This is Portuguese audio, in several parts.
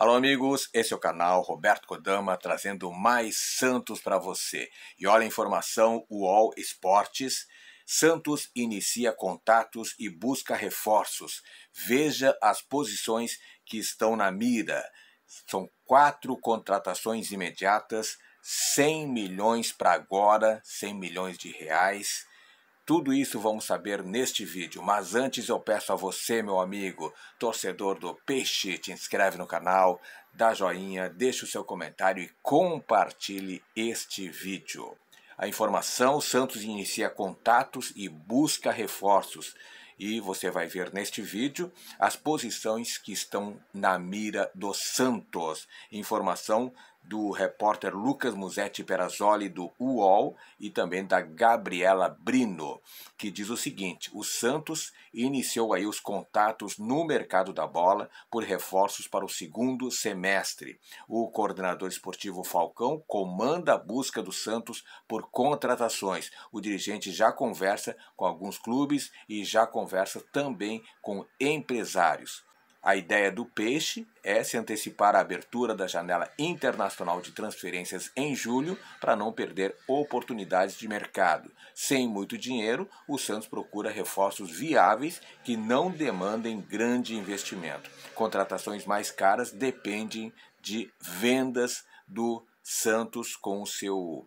Alô, amigos, esse é o canal Roberto Kodama trazendo mais Santos para você. E olha a informação: UOL Esportes. Santos inicia contatos e busca reforços. Veja as posições que estão na mira. São quatro contratações imediatas, 100 milhões para agora, 100 milhões de reais tudo isso vamos saber neste vídeo, mas antes eu peço a você, meu amigo, torcedor do Peixe, te inscreve no canal, dá joinha, deixa o seu comentário e compartilhe este vídeo. A informação, o Santos inicia contatos e busca reforços. E você vai ver neste vídeo as posições que estão na mira do Santos. Informação do repórter Lucas Musetti Perazzoli do UOL e também da Gabriela Brino, que diz o seguinte: o Santos iniciou aí os contatos no mercado da bola por reforços para o segundo semestre. O coordenador esportivo Falcão comanda a busca do Santos por contratações. O dirigente já conversa com alguns clubes e já conversa também com empresários. A ideia do peixe é se antecipar à abertura da janela internacional de transferências em julho para não perder oportunidades de mercado. Sem muito dinheiro, o Santos procura reforços viáveis que não demandem grande investimento. Contratações mais caras dependem de vendas do Santos com o seu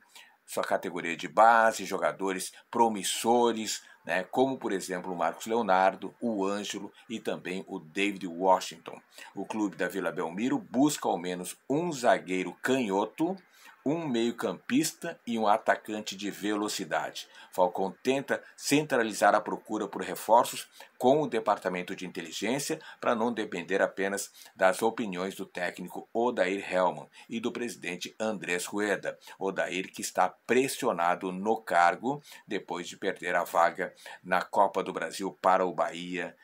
sua categoria de base, jogadores promissores, né, como por exemplo o Marcos Leonardo, o Ângelo e também o David Washington. O clube da Vila Belmiro busca ao menos um zagueiro canhoto um meio-campista e um atacante de velocidade. Falcão tenta centralizar a procura por reforços com o departamento de inteligência para não depender apenas das opiniões do técnico Odair Hellman e do presidente Andrés Rueda. Odair que está pressionado no cargo depois de perder a vaga na Copa do Brasil para o Bahia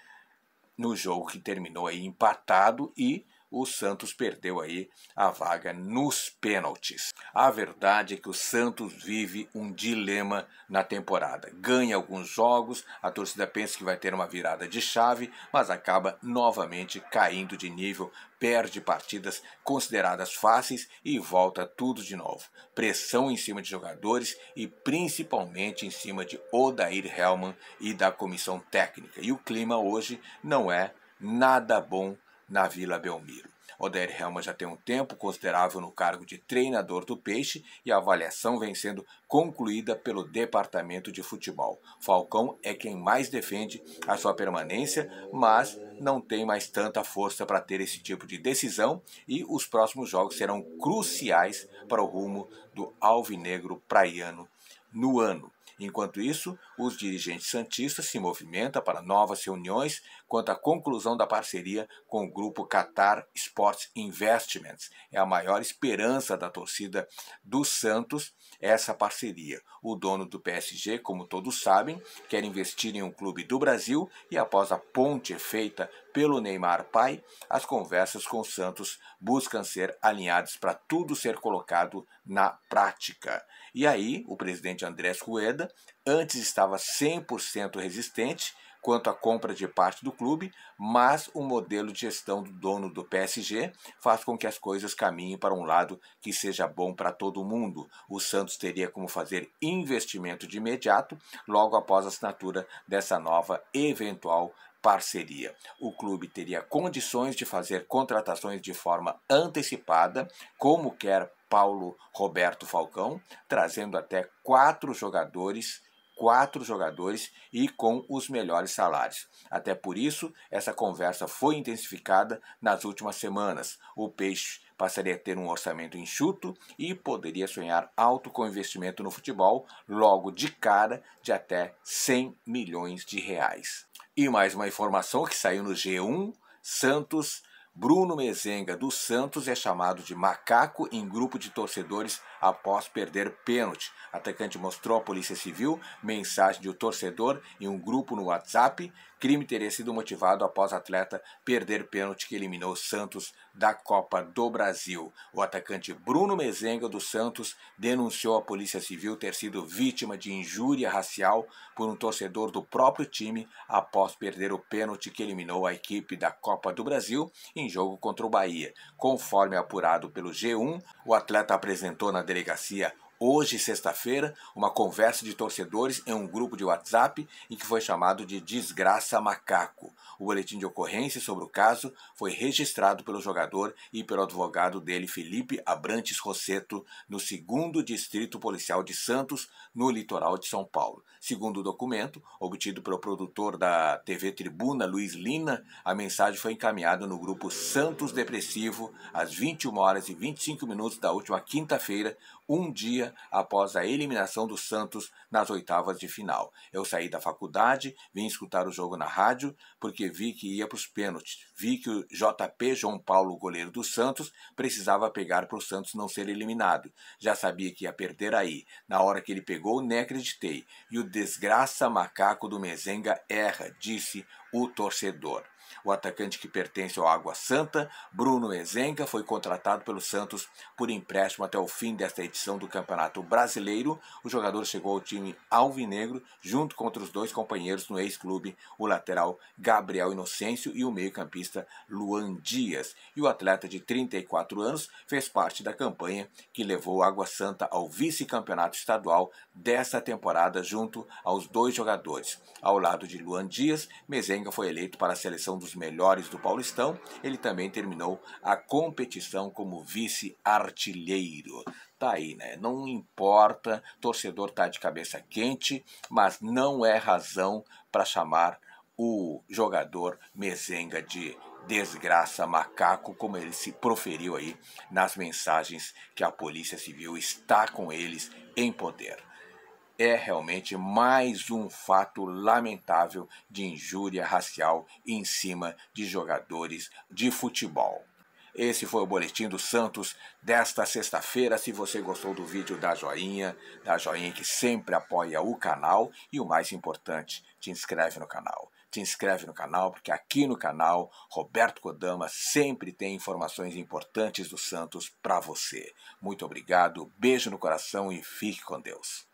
no jogo que terminou empatado e o Santos perdeu aí a vaga nos pênaltis. A verdade é que o Santos vive um dilema na temporada. Ganha alguns jogos, a torcida pensa que vai ter uma virada de chave, mas acaba novamente caindo de nível, perde partidas consideradas fáceis e volta tudo de novo. Pressão em cima de jogadores e principalmente em cima de Odair Hellman e da comissão técnica. E o clima hoje não é nada bom na Vila Belmiro. Oder Helma já tem um tempo considerável no cargo de treinador do Peixe e a avaliação vem sendo concluída pelo departamento de futebol. Falcão é quem mais defende a sua permanência, mas não tem mais tanta força para ter esse tipo de decisão e os próximos jogos serão cruciais para o rumo do alvinegro praiano no ano. Enquanto isso, os dirigentes santistas se movimentam para novas reuniões quanto à conclusão da parceria com o grupo Qatar Sports Investments. É a maior esperança da torcida do Santos essa parceria. O dono do PSG, como todos sabem, quer investir em um clube do Brasil e após a ponte feita pelo Neymar pai, as conversas com o Santos buscam ser alinhadas para tudo ser colocado na prática. E aí, o presidente Andrés Rueda antes estava 100% resistente quanto à compra de parte do clube, mas o modelo de gestão do dono do PSG faz com que as coisas caminhem para um lado que seja bom para todo mundo. O Santos teria como fazer investimento de imediato logo após a assinatura dessa nova eventual parceria. O clube teria condições de fazer contratações de forma antecipada, como quer Paulo Roberto Falcão, trazendo até quatro jogadores quatro jogadores e com os melhores salários. Até por isso, essa conversa foi intensificada nas últimas semanas. O Peixe passaria a ter um orçamento enxuto e poderia sonhar alto com investimento no futebol, logo de cara de até 100 milhões de reais. E mais uma informação que saiu no G1, Santos Bruno Mezenga dos Santos é chamado de macaco em grupo de torcedores após perder pênalti. Atacante mostrou à Polícia Civil mensagem de um torcedor em um grupo no WhatsApp. Crime teria sido motivado após atleta perder pênalti que eliminou Santos da Copa do Brasil. O atacante Bruno Mezenga do Santos denunciou à Polícia Civil ter sido vítima de injúria racial por um torcedor do próprio time após perder o pênalti que eliminou a equipe da Copa do Brasil em jogo contra o Bahia. Conforme apurado pelo G1, o atleta apresentou na delegacia hoje, sexta-feira, uma conversa de torcedores em um grupo de WhatsApp em que foi chamado de Desgraça Macaco. O boletim de ocorrência sobre o caso foi registrado pelo jogador e pelo advogado dele, Felipe Abrantes Rosseto, no segundo Distrito Policial de Santos, no litoral de São Paulo. Segundo o documento, obtido pelo produtor da TV Tribuna, Luiz Lina, a mensagem foi encaminhada no grupo Santos Depressivo às 21 horas e 25 minutos da última quinta-feira, um dia após a eliminação do Santos nas oitavas de final. Eu saí da faculdade, vim escutar o jogo na rádio, porque vi que ia para os pênaltis. Vi que o JP João Paulo, goleiro do Santos, precisava pegar para o Santos não ser eliminado. Já sabia que ia perder aí. Na hora que ele pegou, nem acreditei. E o desgraça macaco do Mezenga erra, disse o torcedor. O atacante que pertence ao Água Santa, Bruno Ezenga, foi contratado pelo Santos por empréstimo até o fim desta edição do Campeonato Brasileiro. O jogador chegou ao time alvinegro junto com outros dois companheiros no ex-clube, o lateral Gabriel Inocêncio e o meio-campista Luan Dias. E o atleta de 34 anos fez parte da campanha que levou o Água Santa ao vice-campeonato estadual desta temporada junto aos dois jogadores. Ao lado de Luan Dias, Mezenga foi eleito para a seleção um dos melhores do Paulistão, ele também terminou a competição como vice-artilheiro. Tá aí, né? Não importa, torcedor tá de cabeça quente, mas não é razão para chamar o jogador Mezenga de desgraça macaco, como ele se proferiu aí nas mensagens que a Polícia Civil está com eles em poder é realmente mais um fato lamentável de injúria racial em cima de jogadores de futebol. Esse foi o Boletim do Santos desta sexta-feira. Se você gostou do vídeo, dá joinha, dá joinha que sempre apoia o canal. E o mais importante, te inscreve no canal. Te inscreve no canal, porque aqui no canal, Roberto Kodama sempre tem informações importantes do Santos para você. Muito obrigado, beijo no coração e fique com Deus.